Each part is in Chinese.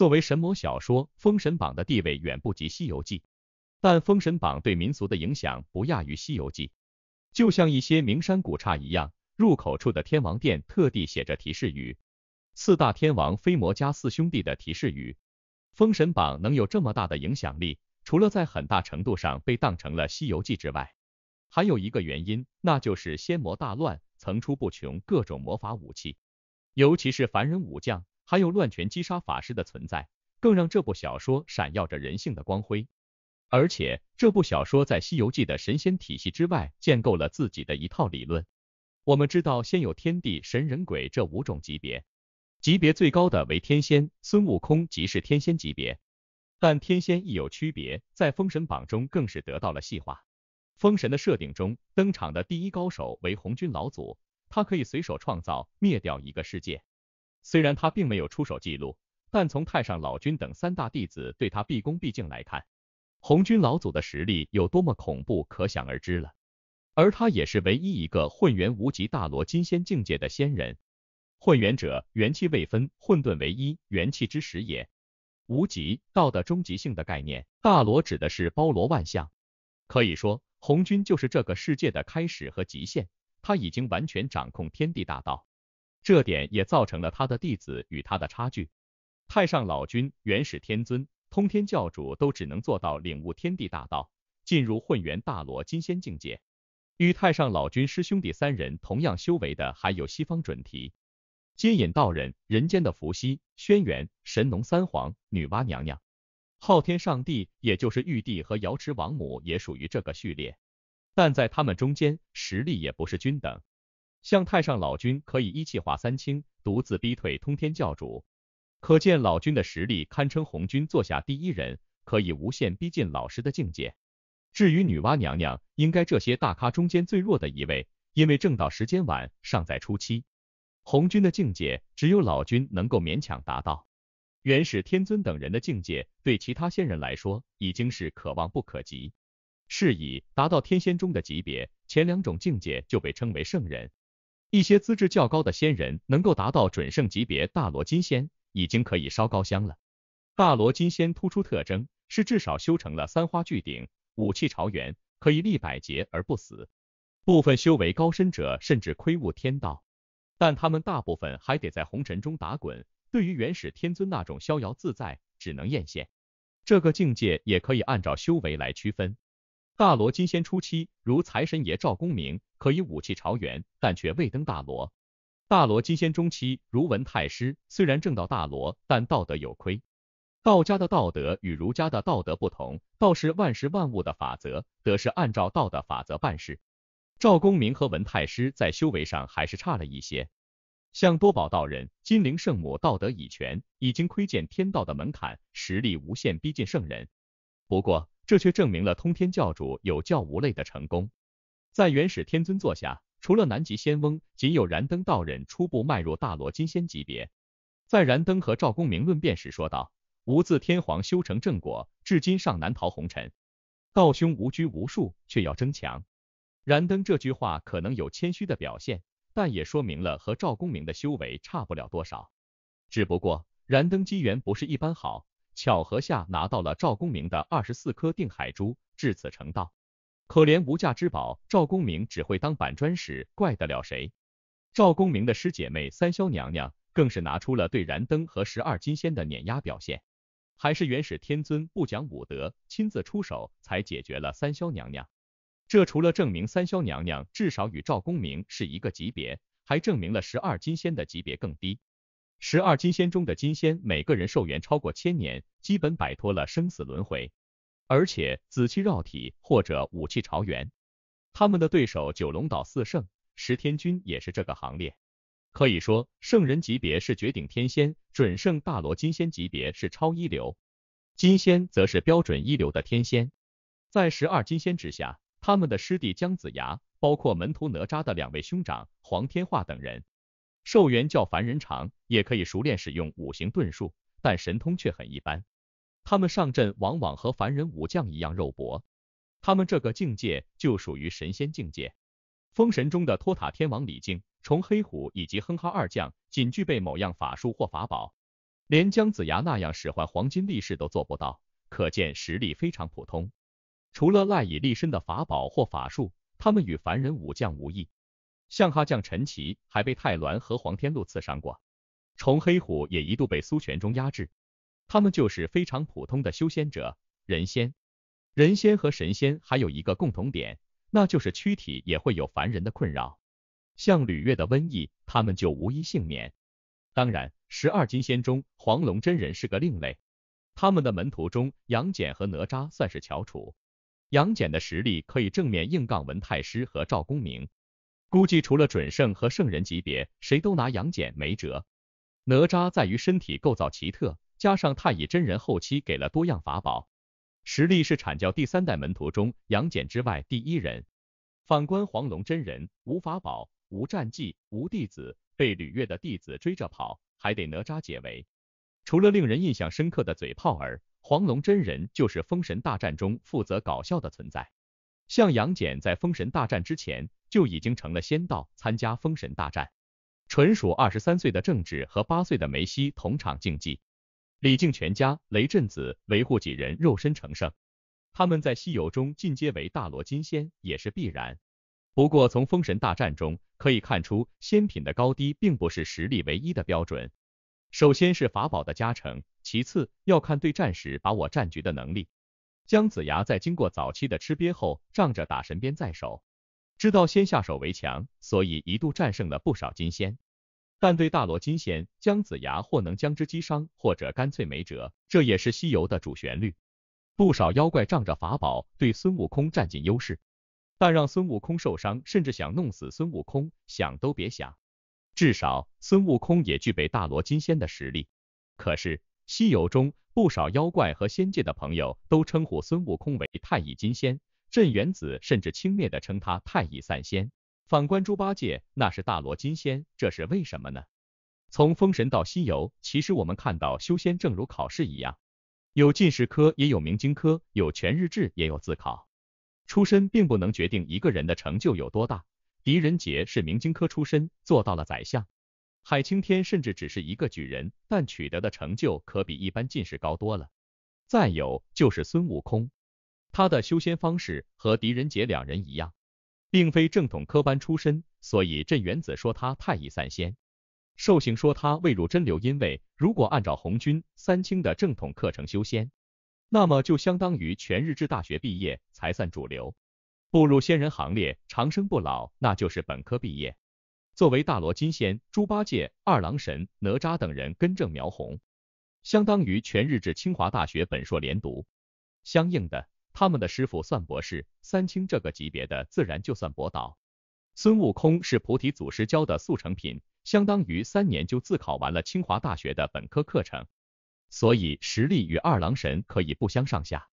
作为神魔小说，《封神榜》的地位远不及《西游记》，但《封神榜》对民俗的影响不亚于《西游记》。就像一些名山古刹一样，入口处的天王殿特地写着提示语：“四大天王、飞魔家四兄弟”的提示语。《封神榜》能有这么大的影响力，除了在很大程度上被当成了《西游记》之外，还有一个原因，那就是仙魔大乱，层出不穷各种魔法武器，尤其是凡人武将。还有乱拳击杀法师的存在，更让这部小说闪耀着人性的光辉。而且，这部小说在《西游记》的神仙体系之外，建构了自己的一套理论。我们知道，先有天地神人鬼这五种级别，级别最高的为天仙，孙悟空即是天仙级别。但天仙亦有区别，在《封神榜》中更是得到了细化。封神的设定中，登场的第一高手为红军老祖，他可以随手创造灭掉一个世界。虽然他并没有出手记录，但从太上老君等三大弟子对他毕恭毕敬来看，红军老祖的实力有多么恐怖，可想而知了。而他也是唯一一个混元无极大罗金仙境界的仙人。混元者，元气未分，混沌为一，元气之始也。无极，道的终极性的概念。大罗指的是包罗万象。可以说，红军就是这个世界的开始和极限，他已经完全掌控天地大道。这点也造成了他的弟子与他的差距。太上老君、元始天尊、通天教主都只能做到领悟天地大道，进入混元大罗金仙境界。与太上老君师兄弟三人同样修为的，还有西方准提、接引道人、人间的伏羲、轩辕、神农三皇、女娲娘娘、昊天上帝，也就是玉帝和瑶池王母，也属于这个序列。但在他们中间，实力也不是均等。像太上老君可以一气化三清，独自逼退通天教主，可见老君的实力堪称红军坐下第一人，可以无限逼近老师的境界。至于女娲娘娘，应该这些大咖中间最弱的一位，因为正道时间晚，尚在初期。红军的境界只有老君能够勉强达到，元始天尊等人的境界对其他仙人来说已经是可望不可及。是以达到天仙中的级别，前两种境界就被称为圣人。一些资质较高的仙人能够达到准圣级别，大罗金仙已经可以烧高香了。大罗金仙突出特征是至少修成了三花聚顶，武器朝元，可以立百劫而不死。部分修为高深者甚至窥悟天道，但他们大部分还得在红尘中打滚。对于元始天尊那种逍遥自在，只能艳羡。这个境界也可以按照修为来区分。大罗金仙初期，如财神爷赵公明，可以武器朝元，但却未登大罗。大罗金仙中期，如文太师，虽然正到大罗，但道德有亏。道家的道德与儒家的道德不同，道是万事万物的法则，德是按照道的法则办事。赵公明和文太师在修为上还是差了一些。像多宝道人、金陵圣母，道德已全，已经窥见天道的门槛，实力无限逼近圣人。不过。这却证明了通天教主有教无类的成功。在元始天尊座下，除了南极仙翁，仅有燃灯道人初步迈入大罗金仙级别。在燃灯和赵公明论辩时说道：“吾自天皇修成正果，至今尚难逃红尘。道兄无拘无束，却要争强。”燃灯这句话可能有谦虚的表现，但也说明了和赵公明的修为差不了多少。只不过燃灯机缘不是一般好。巧合下拿到了赵公明的二十四颗定海珠，至此成道。可怜无价之宝赵公明只会当板砖使，怪得了谁？赵公明的师姐妹三霄娘娘更是拿出了对燃灯和十二金仙的碾压表现，还是元始天尊不讲武德，亲自出手才解决了三霄娘娘。这除了证明三霄娘娘至少与赵公明是一个级别，还证明了十二金仙的级别更低。十二金仙中的金仙，每个人寿元超过千年，基本摆脱了生死轮回，而且紫气绕体或者武器朝元。他们的对手九龙岛四圣，石天君也是这个行列。可以说，圣人级别是绝顶天仙，准圣大罗金仙级别是超一流，金仙则是标准一流的天仙。在十二金仙之下，他们的师弟姜子牙，包括门徒哪吒的两位兄长黄天化等人。寿元叫凡人长，也可以熟练使用五行遁术，但神通却很一般。他们上阵往往和凡人武将一样肉搏，他们这个境界就属于神仙境界。封神中的托塔天王李靖、重黑虎以及哼哈二将，仅具备某样法术或法宝，连姜子牙那样使唤黄金力士都做不到，可见实力非常普通。除了赖以立身的法宝或法术，他们与凡人武将无异。像哈将陈琦还被泰鸾和黄天禄刺伤过，重黑虎也一度被苏全忠压制。他们就是非常普通的修仙者，人仙。人仙和神仙还有一个共同点，那就是躯体也会有凡人的困扰，像吕月的瘟疫，他们就无一幸免。当然，十二金仙中黄龙真人是个另类，他们的门徒中杨戬和哪吒算是翘楚，杨戬的实力可以正面硬杠文太师和赵公明。估计除了准圣和圣人级别，谁都拿杨戬没辙。哪吒在于身体构造奇特，加上太乙真人后期给了多样法宝，实力是阐教第三代门徒中杨戬之外第一人。反观黄龙真人，无法宝，无战绩，无弟子，被吕岳的弟子追着跑，还得哪吒解围。除了令人印象深刻的嘴炮儿，黄龙真人就是封神大战中负责搞笑的存在。像杨戬在封神大战之前就已经成了仙道，参加封神大战，纯属二十三岁的郑智和八岁的梅西同场竞技。李靖全家、雷震子维护几人肉身成圣，他们在西游中进阶为大罗金仙也是必然。不过从封神大战中可以看出，仙品的高低并不是实力唯一的标准。首先是法宝的加成，其次要看对战时把握战局的能力。姜子牙在经过早期的吃鳖后，仗着打神鞭在手，知道先下手为强，所以一度战胜了不少金仙。但对大罗金仙，姜子牙或能将之击伤，或者干脆没辙。这也是西游的主旋律。不少妖怪仗着法宝对孙悟空占尽优势，但让孙悟空受伤，甚至想弄死孙悟空，想都别想。至少孙悟空也具备大罗金仙的实力。可是。西游中，不少妖怪和仙界的朋友都称呼孙悟空为太乙金仙，镇元子甚至轻蔑地称他太乙散仙。反观猪八戒，那是大罗金仙，这是为什么呢？从封神到西游，其实我们看到修仙正如考试一样，有进士科，也有明经科，有全日制，也有自考。出身并不能决定一个人的成就有多大。狄仁杰是明经科出身，做到了宰相。海青天甚至只是一个举人，但取得的成就可比一般进士高多了。再有就是孙悟空，他的修仙方式和狄仁杰两人一样，并非正统科班出身，所以镇元子说他太乙散仙，寿星说他未入真流。因为如果按照红军三清的正统课程修仙，那么就相当于全日制大学毕业才算主流，步入仙人行列，长生不老那就是本科毕业。作为大罗金仙，猪八戒、二郎神、哪吒等人根正苗红，相当于全日制清华大学本硕连读。相应的，他们的师傅算博士，三清这个级别的自然就算博导。孙悟空是菩提祖师教的速成品，相当于三年就自考完了清华大学的本科课程，所以实力与二郎神可以不相上下。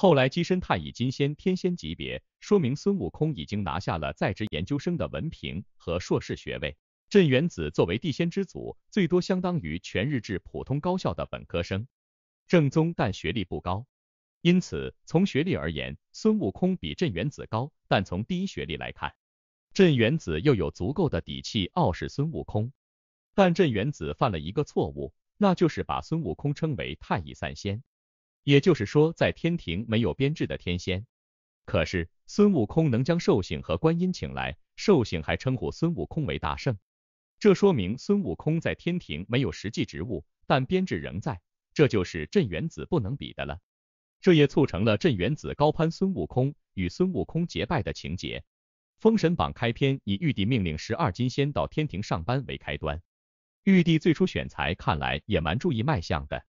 后来跻身太乙金仙、天仙级别，说明孙悟空已经拿下了在职研究生的文凭和硕士学位。镇元子作为地仙之祖，最多相当于全日制普通高校的本科生，正宗但学历不高。因此，从学历而言，孙悟空比镇元子高，但从第一学历来看，镇元子又有足够的底气傲视孙悟空。但镇元子犯了一个错误，那就是把孙悟空称为太乙散仙。也就是说，在天庭没有编制的天仙，可是孙悟空能将寿星和观音请来，寿星还称呼孙悟空为大圣，这说明孙悟空在天庭没有实际职务，但编制仍在，这就是镇元子不能比的了。这也促成了镇元子高攀孙悟空，与孙悟空结拜的情节。封神榜开篇以玉帝命令十二金仙到天庭上班为开端，玉帝最初选材看来也蛮注意脉象的。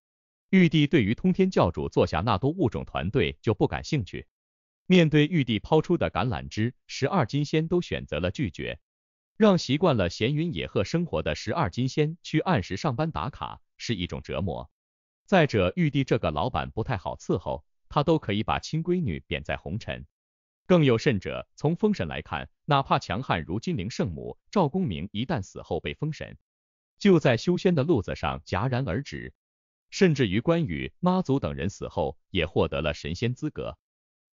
玉帝对于通天教主坐下那多物种团队就不感兴趣。面对玉帝抛出的橄榄枝，十二金仙都选择了拒绝。让习惯了闲云野鹤生活的十二金仙去按时上班打卡，是一种折磨。再者，玉帝这个老板不太好伺候，他都可以把亲闺女贬在红尘。更有甚者，从封神来看，哪怕强悍如金陵圣母赵公明，一旦死后被封神，就在修仙的路子上戛然而止。甚至于关羽、妈祖等人死后，也获得了神仙资格。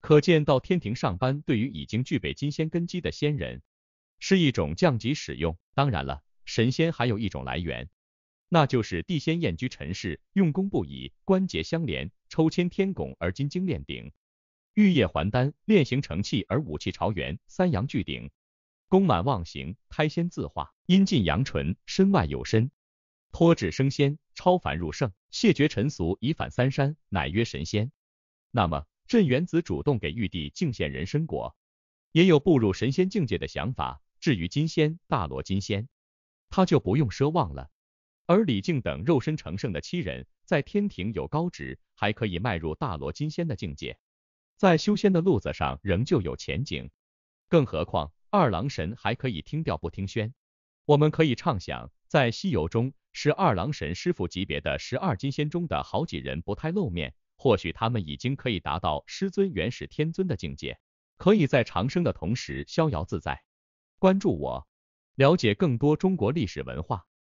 可见到天庭上班，对于已经具备金仙根基的仙人，是一种降级使用。当然了，神仙还有一种来源，那就是地仙燕居尘世，用功不已，关节相连，抽签天拱而金精炼顶，玉液还丹，炼形成器而武器朝元，三阳聚顶，功满忘形，开仙自化，阴尽阳纯，身外有身，脱指升仙。超凡入圣，谢绝尘俗，以返三山，乃曰神仙。那么，镇元子主动给玉帝敬献人参果，也有步入神仙境界的想法。至于金仙、大罗金仙，他就不用奢望了。而李靖等肉身成圣的七人，在天庭有高职，还可以迈入大罗金仙的境界，在修仙的路子上仍旧有前景。更何况，二郎神还可以听调不听宣。我们可以畅想，在西游中。是二郎神师傅级别的十二金仙中的好几人不太露面，或许他们已经可以达到师尊元始天尊的境界，可以在长生的同时逍遥自在。关注我，了解更多中国历史文化。